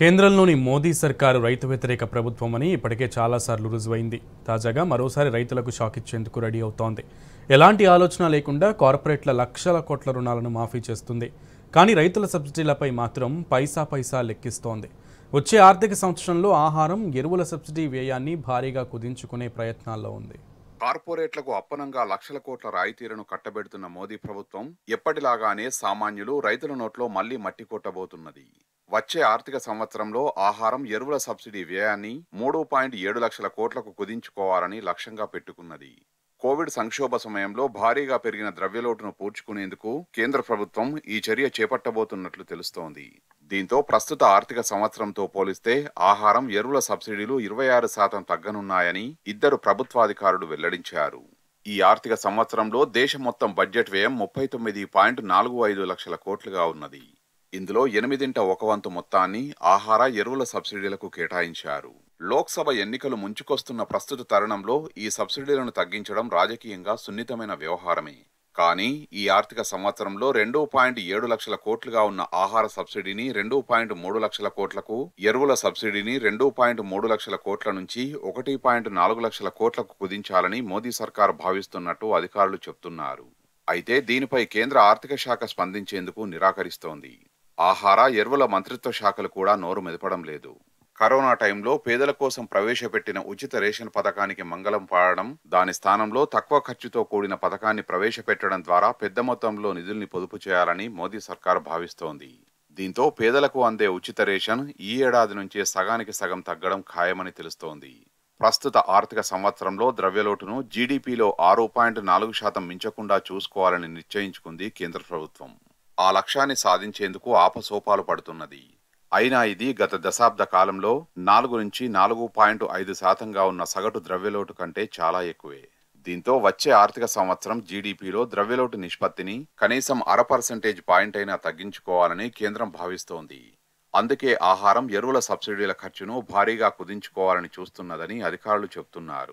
కేంద్రంలోని మోదీ సర్కారు రైతు వ్యతిరేక ప్రభుత్వమని ఇప్పటికే చాలాసార్లు రుజువైంది తాజాగా మరోసారి రైతులకు షాక్ ఇచ్చేందుకు రెడీ అవుతోంది ఎలాంటి ఆలోచన లేకుండా కార్పొరేట్ల లక్షల కోట్ల రుణాలను మాఫీ చేస్తుంది కానీ రైతుల సబ్సిడీలపై మాత్రం పైసా పైసా లెక్కిస్తోంది వచ్చే ఆర్థిక సంవత్సరంలో ఆహారం ఎరువుల సబ్సిడీ వ్యయాన్ని భారీగా కుదించుకునే ప్రయత్నాల్లో ఉంది కార్పొరేట్లకు అప్పనంగా లక్షల కోట్ల రాయితీలను కట్టబెడుతున్న మోదీ ప్రభుత్వం ఎప్పటిలాగానే సామాన్యులు రైతుల నోట్లో మళ్లీ మట్టి కొట్టబోతున్నది వచ్చే ఆర్థిక సంవత్సరంలో ఆహారం ఎరువుల సబ్సిడీ వ్యయాన్ని మూడు పాయింట్ ఏడు లక్షల కోట్లకు కుదించుకోవాలని లక్ష్యంగా పెట్టుకున్నది కోవిడ్ సంక్షోభ సమయంలో భారీగా పెరిగిన ద్రవ్యలోటును పూడ్చుకునేందుకు కేంద్ర ప్రభుత్వం ఈ చర్య చేపట్టబోతున్నట్లు తెలుస్తోంది దీంతో ప్రస్తుత ఆర్థిక సంవత్సరంతో పోలిస్తే ఆహారం ఎరువుల సబ్సిడీలు ఇరవై ఆరు శాతం తగ్గనున్నాయని ఇద్దరు ప్రభుత్వాధికారులు వెల్లడించారు ఈ ఆర్థిక సంవత్సరంలో దేశం మొత్తం బడ్జెట్ వ్యయం ముప్పై తొమ్మిది పాయింట్ నాలుగు ఐదు లక్షల కోట్లుగా ఉన్నది ఇందులో ఎనిమిదింట ఒక వంతు మొత్తాన్ని ఆహార ఎరువుల సబ్సిడీలకు కేటాయించారు లోక్సభ ఎన్నికలు ముంచుకొస్తున్న ప్రస్తుత తరుణంలో ఈ సబ్సిడీలను తగ్గించడం రాజకీయంగా సున్నితమైన వ్యవహారమే కానీ ఈ ఆర్థిక సంవత్సరంలో రెండు పాయింట్ ఏడు లక్షల కోట్లుగా ఉన్న ఆహార సబ్సిడీని రెండు పాయింట్ మూడు లక్షల కోట్లకు ఎరువుల సబ్సిడీని రెండు పాయింట్ మూడు లక్షల కోట్ల నుంచి ఒకటి పాయింట్ నాలుగు లక్షల కోట్లకు కుదించాలని మోదీ సర్కార్ భావిస్తున్నట్టు అధికారులు చెబుతున్నారు అయితే దీనిపై కేంద్ర ఆర్థిక శాఖ స్పందించేందుకు నిరాకరిస్తోంది ఆహార ఎరువుల మంత్రిత్వ శాఖలు కూడా నోరు మెదపడం లేదు కరోనా టైంలో పేదల కోసం ప్రవేశపెట్టిన ఉచిత రేషన్ పథకానికి మంగళం పాడడం దాని స్థానంలో తక్కువ ఖర్చుతో కూడిన పథకాన్ని ప్రవేశపెట్టడం ద్వారా పెద్ద మొత్తంలో నిధుల్ని పొదుపు చేయాలని మోదీ సర్కార్ భావిస్తోంది దీంతో పేదలకు అందే ఉచిత రేషన్ ఈ ఏడాది నుంచే సగానికి సగం తగ్గడం ఖాయమని తెలుస్తోంది ప్రస్తుత ఆర్థిక సంవత్సరంలో ద్రవ్యలోటును జీడీపీలో ఆరు పాయింట్ నాలుగు శాతం మించకుండా చూసుకోవాలని నిశ్చయించుకుంది కేంద్ర ప్రభుత్వం ఆ లక్ష్యాన్ని సాధించేందుకు ఆపసోపాలు పడుతున్నది అయినా ఇది గత దశాబ్ద కాలంలో నాలుగు నుంచి నాలుగు పాయింట్ ఐదు శాతంగా ఉన్న సగటు ద్రవ్యలోటు కంటే చాలా ఎక్కువే దీంతో వచ్చే ఆర్థిక సంవత్సరం జీడిపిలో ద్రవ్యలోటు నిష్పత్తిని కనీసం అర పర్సెంటేజ్ పాయింట్ అయినా తగ్గించుకోవాలని కేంద్రం భావిస్తోంది అందుకే ఆహారం ఎరువుల సబ్సిడీల ఖర్చును భారీగా కుదించుకోవాలని చూస్తున్నదని అధికారులు చెబుతున్నారు